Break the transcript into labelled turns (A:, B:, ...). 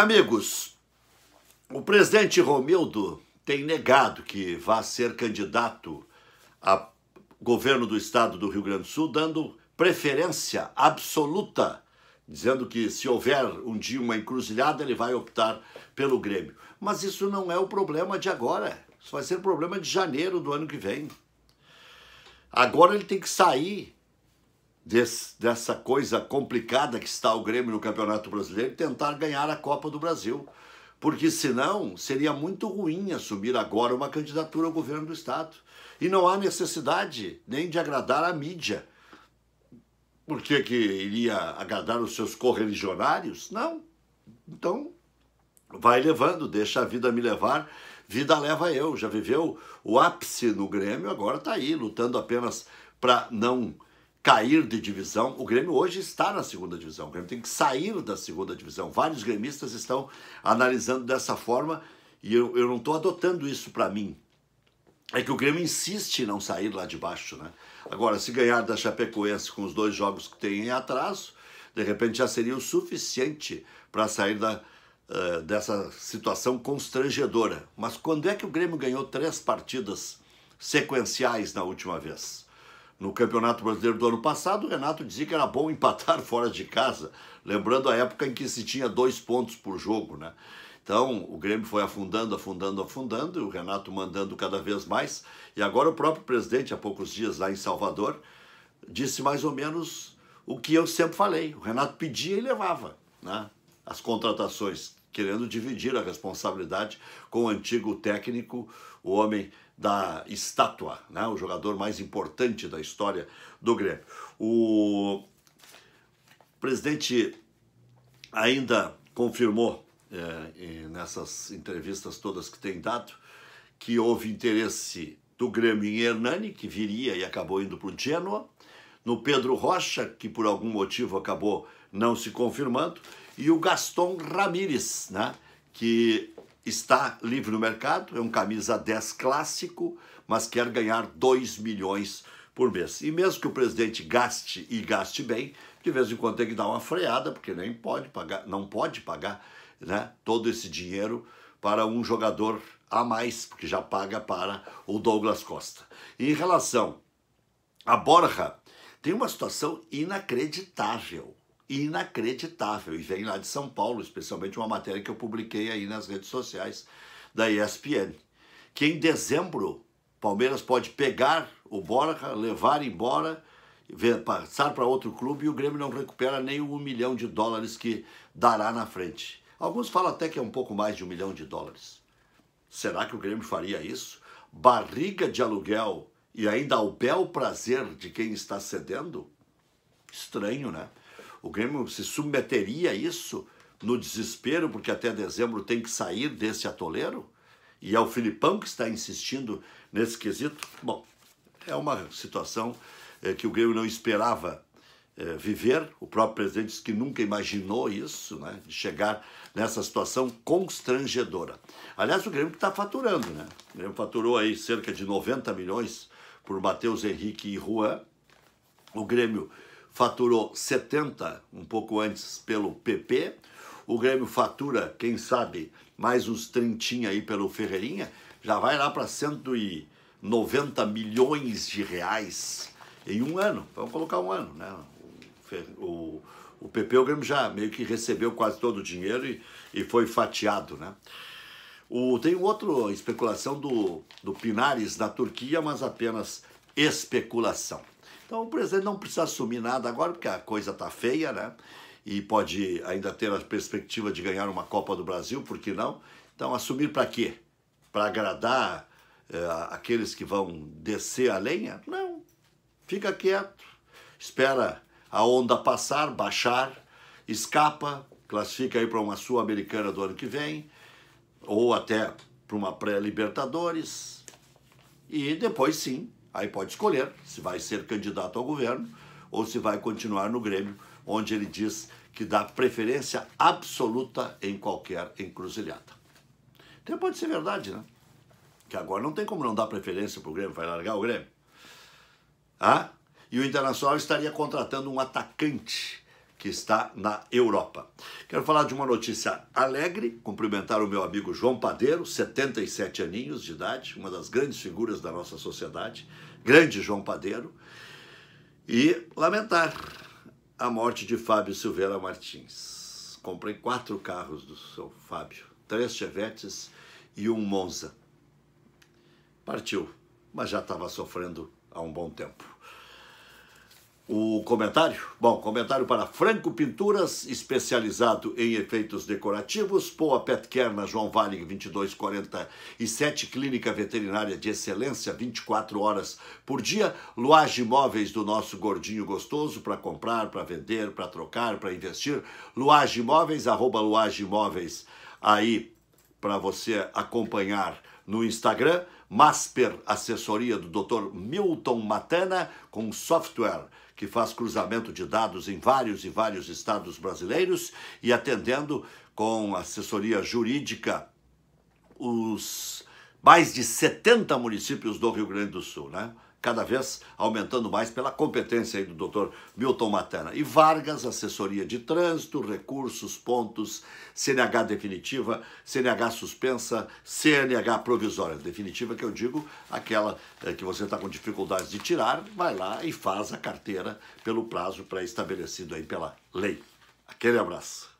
A: Amigos, o presidente Romildo tem negado que vá ser candidato a governo do estado do Rio Grande do Sul, dando preferência absoluta, dizendo que se houver um dia uma encruzilhada, ele vai optar pelo Grêmio. Mas isso não é o problema de agora. Isso vai ser problema de janeiro do ano que vem. Agora ele tem que sair dessa coisa complicada que está o Grêmio no Campeonato Brasileiro, tentar ganhar a Copa do Brasil. Porque senão seria muito ruim assumir agora uma candidatura ao governo do Estado. E não há necessidade nem de agradar a mídia. Por que, que iria agradar os seus correligionários? Não. Então, vai levando, deixa a vida me levar, vida leva eu. Já viveu o ápice no Grêmio, agora está aí, lutando apenas para não cair de divisão. O Grêmio hoje está na segunda divisão. O Grêmio tem que sair da segunda divisão. Vários gremistas estão analisando dessa forma e eu, eu não estou adotando isso para mim. É que o Grêmio insiste em não sair lá de baixo, né? Agora, se ganhar da Chapecoense com os dois jogos que tem em atraso, de repente já seria o suficiente para sair da, uh, dessa situação constrangedora. Mas quando é que o Grêmio ganhou três partidas sequenciais na última vez? No Campeonato Brasileiro do ano passado, o Renato dizia que era bom empatar fora de casa, lembrando a época em que se tinha dois pontos por jogo, né? Então, o Grêmio foi afundando, afundando, afundando, e o Renato mandando cada vez mais. E agora o próprio presidente, há poucos dias lá em Salvador, disse mais ou menos o que eu sempre falei. O Renato pedia e levava né? as contratações querendo dividir a responsabilidade com o antigo técnico, o homem da estátua, né? o jogador mais importante da história do Grêmio. O presidente ainda confirmou é, nessas entrevistas todas que tem dado que houve interesse do Grêmio em Hernani, que viria e acabou indo para o Genoa, no Pedro Rocha, que por algum motivo acabou não se confirmando, e o Gaston Ramírez, né? que está livre no mercado, é um camisa 10 clássico, mas quer ganhar 2 milhões por mês. E mesmo que o presidente gaste e gaste bem, de vez em quando tem que dar uma freada, porque nem pode pagar, não pode pagar né, todo esse dinheiro para um jogador a mais, porque já paga para o Douglas Costa. E em relação à Borja, tem uma situação inacreditável inacreditável. E vem lá de São Paulo, especialmente uma matéria que eu publiquei aí nas redes sociais da ESPN. Que em dezembro, Palmeiras pode pegar o Borja, levar embora, passar para outro clube e o Grêmio não recupera nem um milhão de dólares que dará na frente. Alguns falam até que é um pouco mais de um milhão de dólares. Será que o Grêmio faria isso? Barriga de aluguel e ainda ao bel prazer de quem está cedendo? Estranho, né? O Grêmio se submeteria a isso no desespero, porque até dezembro tem que sair desse atoleiro? E é o Filipão que está insistindo nesse quesito? Bom, é uma situação é, que o Grêmio não esperava é, viver. O próprio presidente disse que nunca imaginou isso, né? De chegar nessa situação constrangedora. Aliás, o Grêmio que está faturando, né? O Grêmio faturou aí cerca de 90 milhões por Matheus Henrique e Juan. O Grêmio faturou 70, um pouco antes, pelo PP. O Grêmio fatura, quem sabe, mais uns trintinha aí pelo Ferreirinha. Já vai lá para 190 milhões de reais em um ano. Vamos colocar um ano, né? O, o, o PP, o Grêmio já meio que recebeu quase todo o dinheiro e, e foi fatiado, né? O, tem outra especulação do, do Pinares na Turquia, mas apenas especulação. Então o presidente não precisa assumir nada agora, porque a coisa está feia, né? E pode ainda ter a perspectiva de ganhar uma Copa do Brasil, por que não? Então assumir para quê? Para agradar eh, aqueles que vão descer a lenha? Não. Fica quieto. Espera a onda passar, baixar, escapa, classifica aí para uma Sul-Americana do ano que vem, ou até para uma pré-Libertadores. E depois sim, Aí pode escolher se vai ser candidato ao governo ou se vai continuar no Grêmio, onde ele diz que dá preferência absoluta em qualquer encruzilhada. Então pode ser verdade, né? Que agora não tem como não dar preferência para o Grêmio, vai largar o Grêmio. Ah? E o Internacional estaria contratando um atacante que está na Europa. Quero falar de uma notícia alegre, cumprimentar o meu amigo João Padeiro, 77 aninhos de idade, uma das grandes figuras da nossa sociedade, grande João Padeiro, e lamentar a morte de Fábio Silveira Martins. Comprei quatro carros do seu Fábio, três Chevetes e um Monza. Partiu, mas já estava sofrendo há um bom tempo o comentário? Bom, comentário para Franco Pinturas, especializado em efeitos decorativos, Poa Petcare na João Vale 2247, Clínica Veterinária de Excelência 24 horas por dia, Luage Imóveis do nosso gordinho gostoso para comprar, para vender, para trocar, para investir, Luage Imóveis, arroba Luage Imóveis aí para você acompanhar no Instagram. Masper, assessoria do Dr. Milton Matana, com software que faz cruzamento de dados em vários e vários estados brasileiros e atendendo com assessoria jurídica os mais de 70 municípios do Rio Grande do Sul, né? cada vez aumentando mais pela competência do doutor Milton Matana. E Vargas, assessoria de trânsito, recursos, pontos, CNH definitiva, CNH suspensa, CNH provisória. Definitiva que eu digo, aquela eh, que você está com dificuldades de tirar, vai lá e faz a carteira pelo prazo pré-estabelecido aí pela lei. Aquele abraço.